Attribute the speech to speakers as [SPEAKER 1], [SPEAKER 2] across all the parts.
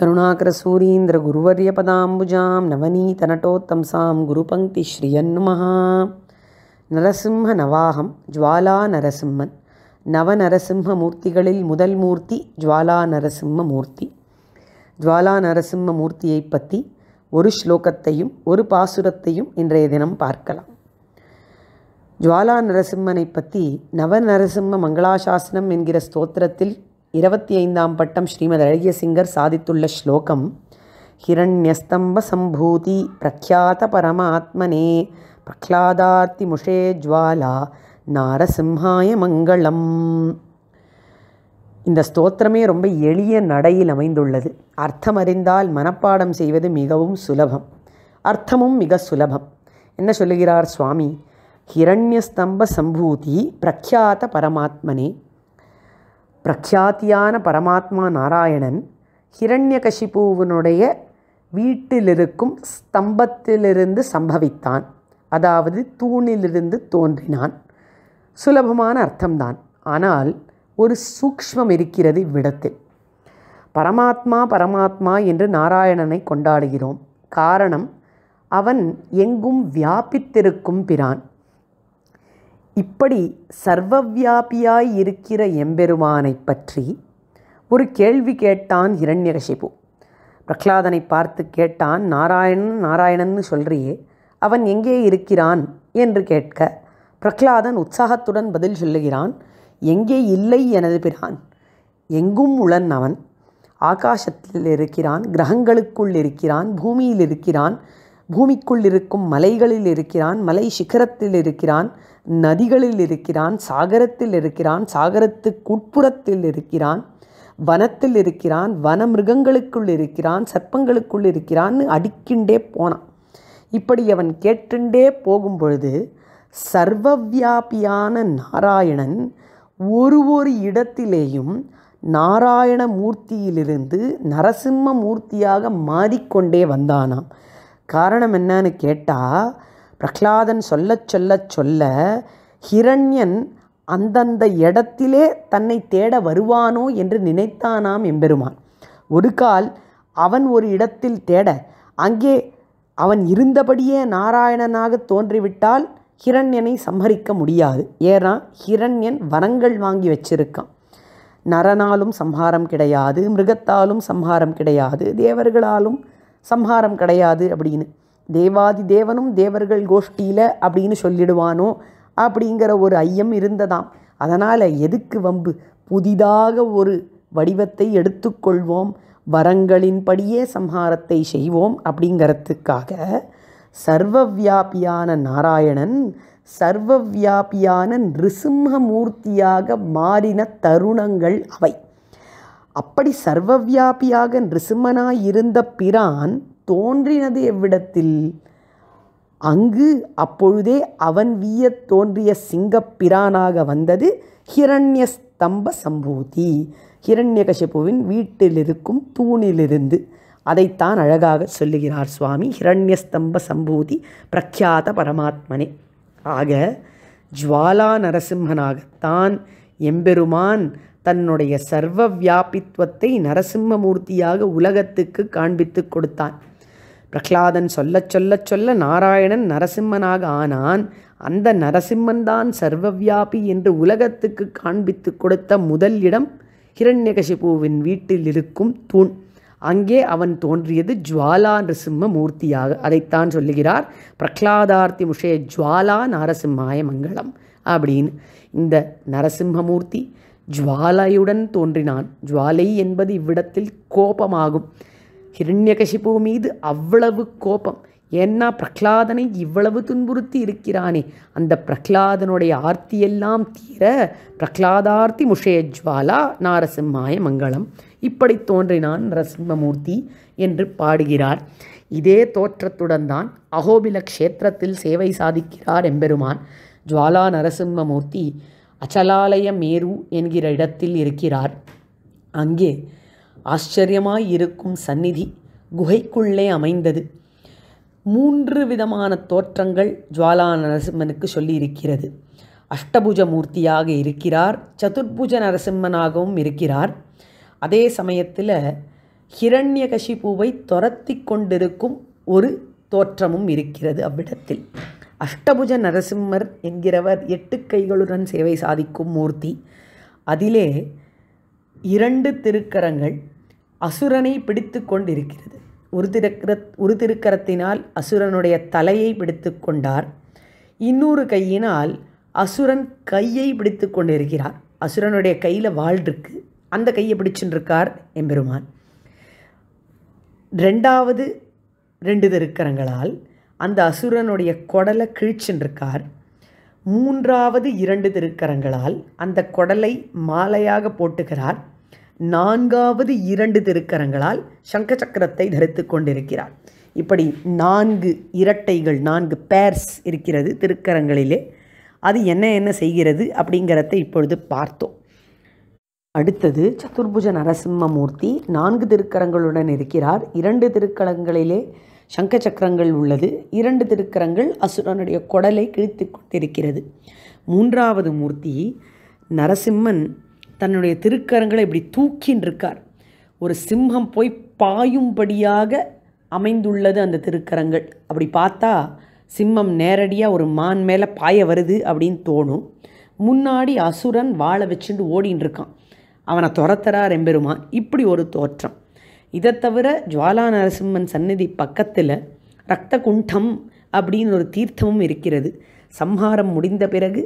[SPEAKER 1] கருணாகர குருவரிய பதாம்புஜாம் करुणाकरसूरीन्द्रगुरुवर्यपदाम्बुजां ஸ்ரீயன்மஹா நரசிம்ம நவாகம் ஜுவாலா நரசிம்மன் நவ நரசிம்ம மூர்த்திகளில் முதல் மூர்த்தி ஜுவாலா நரசிம்ம மூர்த்தி ஜுவாலா நரசிம்ம மூர்த்தியை பற்றி ஒரு ஸ்லோகத்தையும் ஒரு பாசுரத்தையும் இன்றைய தினம் பார்க்கலாம் ஜுவாலா நரசிம்மனை பற்றி நவநரசிம்ம மங்களாசாசனம் என்கிற ஸ்தோத்திரத்தில் இருபத்தி ஐந்தாம் பட்டம் ஸ்ரீமத் அழகிய சிங்கர் சாதித்துள்ள ஸ்லோகம் ஹிரண்யஸ்தம்ப சம்பூதி பிரக்யாத பரமாத்மனே பிரக்லாதார்த்தி முஷே ஜுவாலா நாரசிம்ஹாய மங்களம் இந்த ஸ்தோத்திரமே ரொம்ப எளிய நடையில் அமைந்துள்ளது அர்த்தம் அறிந்தால் மனப்பாடம் செய்வது மிகவும் சுலபம் அர்த்தமும் மிக சுலபம் என்ன சொல்லுகிறார் சுவாமி ஹிரண்யஸ்தம்ப சம்பூதி பிரக்யாத பரமாத்மனே பிரக்யாத்தியான பரமாத்மா நாராயணன் ஹிரண்யகஷிபூவனுடைய வீட்டிலிருக்கும் ஸ்தம்பத்திலிருந்து சம்பவித்தான் அதாவது தூணிலிருந்து தோன்றினான் சுலபமான அர்த்தம்தான் ஆனால் ஒரு சூக்ஷ்மம் இருக்கிறது இவ்விடத்தில் பரமாத்மா பரமாத்மா என்று நாராயணனை கொண்டாடுகிறோம் காரணம் அவன் எங்கும் வியாபித்திருக்கும் பிரான் இப்படி சர்வவியாபியாய் இருக்கிற எம்பெருமானை பற்றி ஒரு கேள்வி கேட்டான் இரண்யகசிபு பிரகலாதனை பார்த்து கேட்டான் நாராயணன் நாராயணன்னு சொல்றியே அவன் எங்கே இருக்கிறான் என்று கேட்க பிரகலாதன் உற்சாகத்துடன் பதில் சொல்லுகிறான் எங்கே இல்லை எனது பிரான் எங்கும் உளன் அவன் ஆகாசத்தில் இருக்கிறான் கிரகங்களுக்குள் இருக்கிறான் பூமியில் இருக்கிறான் பூமிக்குள் இருக்கும் மலைகளில் இருக்கிறான் மலை சிகரத்தில் இருக்கிறான் நதிகளில் இருக்கிறான் சாகரத்தில் இருக்கிறான் சாகரத்துக்கு உட்புறத்தில் இருக்கிறான் வனத்தில் இருக்கிறான் வன மிருகங்களுக்குள் இருக்கிறான் சர்ப்பங்களுக்குள் இருக்கிறான்னு அடிக்கின்றே போனான் இப்படி அவன் கேட்டுண்டே போகும் பொழுது சர்வவியாபியான நாராயணன் ஒரு ஒரு இடத்திலேயும் நாராயண மூர்த்தியிலிருந்து நரசிம்ம மூர்த்தியாக மாறிக்கொண்டே வந்தானாம் காரணம் என்னன்னு கேட்டால் பிரகலாதன் சொல்ல சொல்ல சொல்ல ஹிரண்யன் அந்தந்த இடத்திலே தன்னை தேட வருவானோ என்று நினைத்தானாம் எம்பெருமான் ஒரு கால் அவன் ஒரு இடத்தில் தேட அங்கே அவன் இருந்தபடியே நாராயணனாக தோன்றிவிட்டால் ஹிரண்யனை சம்ஹரிக்க முடியாது ஏன்னா ஹிரண்யன் வரங்கள் வாங்கி வச்சிருக்கான் நரனாலும் சம்ஹாரம் கிடையாது மிருகத்தாலும் சம்ஹாரம் கிடையாது தேவர்களாலும் சம்ஹாரம் கிடையாது அப்படின்னு தேவாதி தேவனும் தேவர்கள் கோஷ்டியில் அப்படின்னு சொல்லிடுவானோ அப்படிங்கிற ஒரு ஐயம் இருந்ததாம் அதனால் எதுக்கு வம்பு புதிதாக ஒரு வடிவத்தை எடுத்துக்கொள்வோம் வரங்களின்படியே சம்ஹாரத்தை செய்வோம் அப்படிங்கிறதுக்காக சர்வவியாபியான நாராயணன் சர்வவியாபியான நிருசிம்மூர்த்தியாக மாறின தருணங்கள் அவை அப்படி சர்வவியாபியாக நிருசிம்மனாய் இருந்த பிரான் தோன்றினது எவ்விடத்தில் அங்கு அப்பொழுதே அவன் வீயத் தோன்றிய சிங்கப்பிரானாக வந்தது ஹிரண்யஸ்தம்ப சம்பூதி ஹிரண்யகசிபுவின் வீட்டில் இருக்கும் தூணிலிருந்து அதைத்தான் அழகாக சொல்லுகிறார் சுவாமி ஹிரண்யஸ்தம்ப சம்பூதி பிரக்யாத பரமாத்மனே ஆக ஜுவாலா நரசிம்மனாகத்தான் எம்பெருமான் தன்னுடைய சர்வ வியாபித்துவத்தை நரசிம்மமூர்த்தியாக உலகத்துக்கு காண்பித்து கொடுத்தான் பிரகலாதன் சொல்ல சொல்ல சொல்ல நாராயணன் நரசிம்மனாக ஆனான் அந்த நரசிம்மன்தான் சர்வவியாபி என்று உலகத்துக்கு காண்பித்து கொடுத்த முதல் இடம் ஹிரண்யகசிபுவின் வீட்டில் இருக்கும் தூண் அங்கே அவன் தோன்றியது ஜுவாலா நரசிம்ம மூர்த்தியாக அதைத்தான் சொல்லுகிறார் பிரகலாதார்த்தி முஷய ஜுவாலா நரசிம்மாய மங்களம் அப்படின்னு இந்த நரசிம்மமூர்த்தி ஜுவாலையுடன் தோன்றினான் ஜுவாலை என்பது இவ்விடத்தில் கோபமாகும் ஹிரண்யகசிபு மீது அவ்வளவு கோபம் ஏன்னா பிரகலாதனை இவ்வளவு துன்புறுத்தி இருக்கிறானே அந்த பிரகலாதனுடைய ஆர்த்தியெல்லாம் தீர பிரகலாதார்த்தி முஷயஜ்வாலா நாரசிம்மாய மங்களம் இப்படி தோன்றினான் நரசிம்மமூர்த்தி என்று பாடுகிறார் இதே தோற்றத்துடன் தான் அகோபில க்ஷேத்திரத்தில் சேவை சாதிக்கிறார் எம்பெருமான் ஜுவாலா நரசிம்மமூர்த்தி அச்சலாலய மேரு என்கிற இடத்தில் இருக்கிறார் அங்கே ஆச்சரியமாயிருக்கும் சந்நிதி குகைக்குள்ளே அமைந்தது மூன்று விதமான தோற்றங்கள் ஜுவாலா நரசிம்மனுக்கு சொல்லியிருக்கிறது அஷ்டபுஜ மூர்த்தியாக இருக்கிறார் சதுர்புஜ நரசிம்மனாகவும் இருக்கிறார் அதே சமயத்தில் ஹிரண்யகசிபூவை துரத்தி கொண்டிருக்கும் ஒரு தோற்றமும் இருக்கிறது அவ்விடத்தில் அஷ்டபுஜ நரசிம்மர் என்கிறவர் எட்டு கைகளுடன் சேவை சாதிக்கும் மூர்த்தி அதிலே இரண்டு திருக்கரங்கள் அசுரனை பிடித்து கொண்டிருக்கிறது ஒரு ஒரு திருக்கரத்தினால் அசுரனுடைய தலையை பிடித்து கொண்டார் இன்னொரு கையினால் அசுரன் கையை பிடித்து கொண்டிருக்கிறார் அசுரனுடைய கையில் வாழ்ருக்கு இருக்கு அந்த கையை பிடிச்சுட்டுருக்கார் எம்பெருமான் ரெண்டாவது ரெண்டு திருக்கரங்களால் அந்த அசுரனுடைய குடலை கிழிச்சுருக்கார் மூன்றாவது இரண்டு திருக்கரங்களால் அந்த குடலை மாலையாக போட்டுகிறார் நான்காவது இரண்டு திருக்கரங்களால் சங்க சக்கரத்தை தரித்து கொண்டிருக்கிறார் இப்படி நான்கு இரட்டைகள் நான்கு பேர்ஸ் இருக்கிறது திருக்கரங்களிலே அது என்ன என்ன செய்கிறது அப்படிங்கிறத இப்பொழுது பார்த்தோம் அடுத்தது சதுர்புஜ நரசிம்மமூர்த்தி நான்கு திருக்கரங்களுடன் இருக்கிறார் இரண்டு திருக்கரங்களிலே சங்க சக்கரங்கள் உள்ளது இரண்டு திருக்கரங்கள் அசுரனுடைய குடலை கிழித்து கொண்டிருக்கிறது மூன்றாவது மூர்த்தி நரசிம்மன் தன்னுடைய திருக்கரங்களை இப்படி தூக்கின்னு இருக்கார் ஒரு சிம்ஹம் போய் பாயும்படியாக அமைந்துள்ளது அந்த திருக்கரங்கள் அப்படி பார்த்தா சிம்மம் நேரடியாக ஒரு மான் மேலே பாய வருது அப்படின்னு தோணும் முன்னாடி அசுரன் வாழை வச்சுட்டு ஓடின்னு இருக்கான் அவனை துரத்துறா ரெம்பெருமான் இப்படி ஒரு தோற்றம் இதை தவிர ஜுவாலா நரசிம்மன் சந்நிதி பக்கத்தில் ரத்த குண்டம் அப்படின்னு ஒரு தீர்த்தமும் இருக்கிறது சம்ஹாரம் முடிந்த பிறகு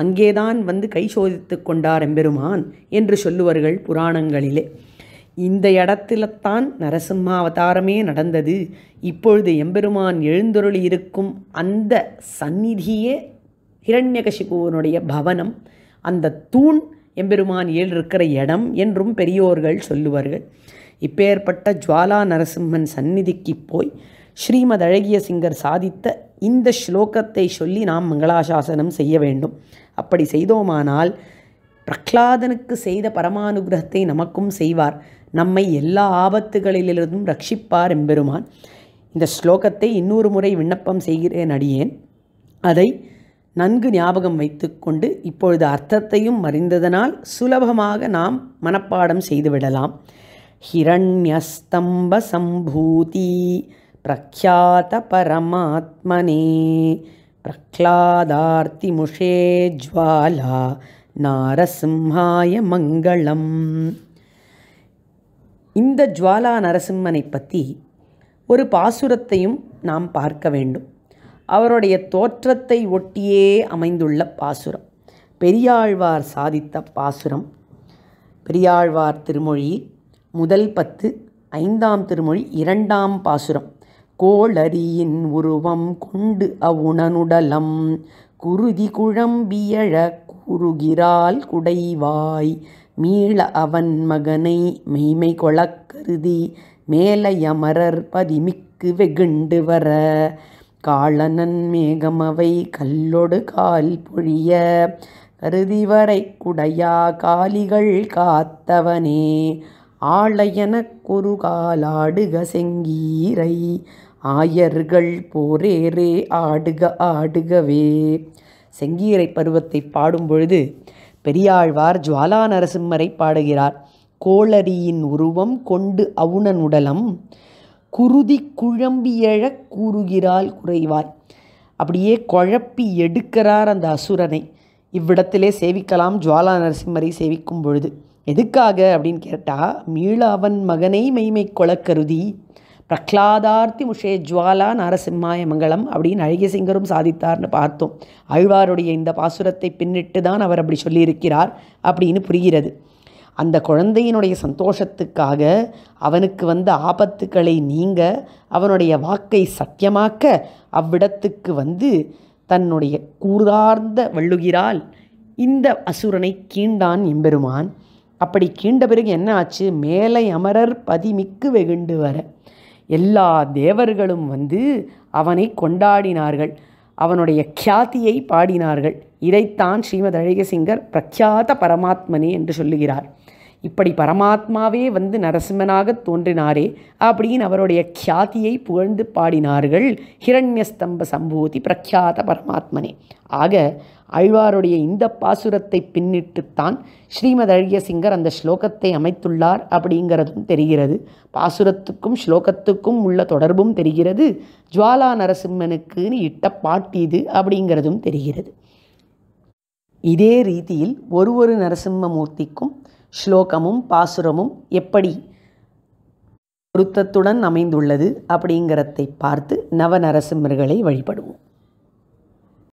[SPEAKER 1] அங்கேதான் வந்து கை சோதித்து கொண்டார் எம்பெருமான் என்று சொல்லுவார்கள் புராணங்களிலே இந்த இடத்தில்தான் நரசிம்ம அவதாரமே நடந்தது இப்பொழுது எம்பெருமான் எழுந்தொருள் இருக்கும் அந்த சந்நிதியே ஹிரண்யகசிபுவனுடைய பவனம் அந்த தூண் எம்பெருமான் இருக்கிற இடம் என்றும் பெரியோர்கள் சொல்லுவார்கள் இப்பேற்பட்ட ஜுவாலா நரசிம்மன் சந்நிதிக்கு போய் ஸ்ரீமத் அழகிய சிங்கர் சாதித்த இந்த ஸ்லோகத்தை சொல்லி நாம் மங்களாசாசனம் செய்ய வேண்டும் அப்படி செய்தோமானால் பிரஹ்லாதனுக்கு செய்த பரமானுகிரகத்தை நமக்கும் செய்வார் நம்மை எல்லா ஆபத்துகளிலிருந்தும் ரட்சிப்பார் எம்பெருமான் இந்த ஸ்லோகத்தை இன்னொரு முறை விண்ணப்பம் செய்கிறேன் அடியேன் அதை நன்கு ஞாபகம் வைத்துக்கொண்டு இப்பொழுது அர்த்தத்தையும் அறிந்ததனால் சுலபமாக நாம் மனப்பாடம் செய்துவிடலாம் சம்பூதி प्रख्यातपरमात्मने प्रह्लादार्तिमुषे ஜுவாலா நாரசிம்ஹாய மங்களம் இந்த ஜுவாலா நரசிம்மனை பற்றி ஒரு பாசுரத்தையும் நாம் பார்க்க வேண்டும் அவருடைய தோற்றத்தை ஒட்டியே அமைந்துள்ள பாசுரம் பெரியாழ்வார் சாதித்த பாசுரம் பெரியாழ்வார் திருமொழி முதல் பத்து ஐந்தாம் திருமொழி இரண்டாம் பாசுரம் கோளரியின் உருவம் கொண்டு அவுணனுடலம் குருதி குழம்பியழ குறுகிறால் குடைவாய் மீள அவன் மகனை மெய்மை கொளக் கருதி மேலையமரர் பதிமிக்கு வெகுண்டு வர காளனன் மேகமவை கல்லொடு கால் பொழிய கருதிவரை குடையா காலிகள் காத்தவனே ஆளையன குறுகாலாடுக செங்கீரை ஆயர்கள் போரேரே ஆடுக ஆடுகவே செங்கீரை பருவத்தை பாடும் பொழுது பெரியாழ்வார் ஜுவாலா நரசிம்மரை பாடுகிறார் கோளரியின் உருவம் கொண்டு உடலம் குருதி குழம்பியழ கூறுகிறாள் குறைவாய் அப்படியே குழப்பி எடுக்கிறார் அந்த அசுரனை இவ்விடத்திலே சேவிக்கலாம் ஜுவாலா நரசிம்மரை சேவிக்கும் பொழுது எதுக்காக அப்படின்னு கேட்டால் மீள அவன் மகனை மெய்மை கொல கருதி பிரக்லாதார்த்தி முஷே ஜுவாலா நாரசிம்மாய மங்களம் அப்படின்னு சிங்கரும் சாதித்தார்னு பார்த்தோம் அழ்வாருடைய இந்த பாசுரத்தை பின்னிட்டு தான் அவர் அப்படி சொல்லியிருக்கிறார் அப்படின்னு புரிகிறது அந்த குழந்தையினுடைய சந்தோஷத்துக்காக அவனுக்கு வந்த ஆபத்துக்களை நீங்க அவனுடைய வாக்கை சத்தியமாக்க அவ்விடத்துக்கு வந்து தன்னுடைய கூறார்ந்த வள்ளுகிறால் இந்த அசுரனை கீண்டான் எம்பெருமான் அப்படி கீண்ட பிறகு என்ன ஆச்சு மேலை அமரர் பதிமிக்கு வெகுண்டு வர எல்லா தேவர்களும் வந்து அவனை கொண்டாடினார்கள் அவனுடைய கியாத்தியை பாடினார்கள் இதைத்தான் ஸ்ரீமத் அழகசிங்கர் பிரக்யாத பரமாத்மனே என்று சொல்லுகிறார் இப்படி பரமாத்மாவே வந்து நரசிம்மனாக தோன்றினாரே அப்படின்னு அவருடைய கியாத்தியை புகழ்ந்து பாடினார்கள் ஹிரண்யஸ்தம்ப சம்பூதி பிரக்யாத பரமாத்மனே ஆக ஆழ்வாருடைய இந்த பாசுரத்தை பின்னிட்டுத்தான் ஸ்ரீமத் சிங்கர் அந்த ஸ்லோகத்தை அமைத்துள்ளார் அப்படிங்கிறதும் தெரிகிறது பாசுரத்துக்கும் ஸ்லோகத்துக்கும் உள்ள தொடர்பும் தெரிகிறது ஜுவாலா நரசிம்மனுக்குன்னு இட்ட பாட்டு இது அப்படிங்கிறதும் தெரிகிறது இதே ரீதியில் ஒரு ஒரு நரசிம்மமூர்த்திக்கும் ஸ்லோகமும் பாசுரமும் எப்படி பொருத்தத்துடன் அமைந்துள்ளது அப்படிங்கிறதை பார்த்து நவ நரசிம்மர்களை வழிபடுவோம்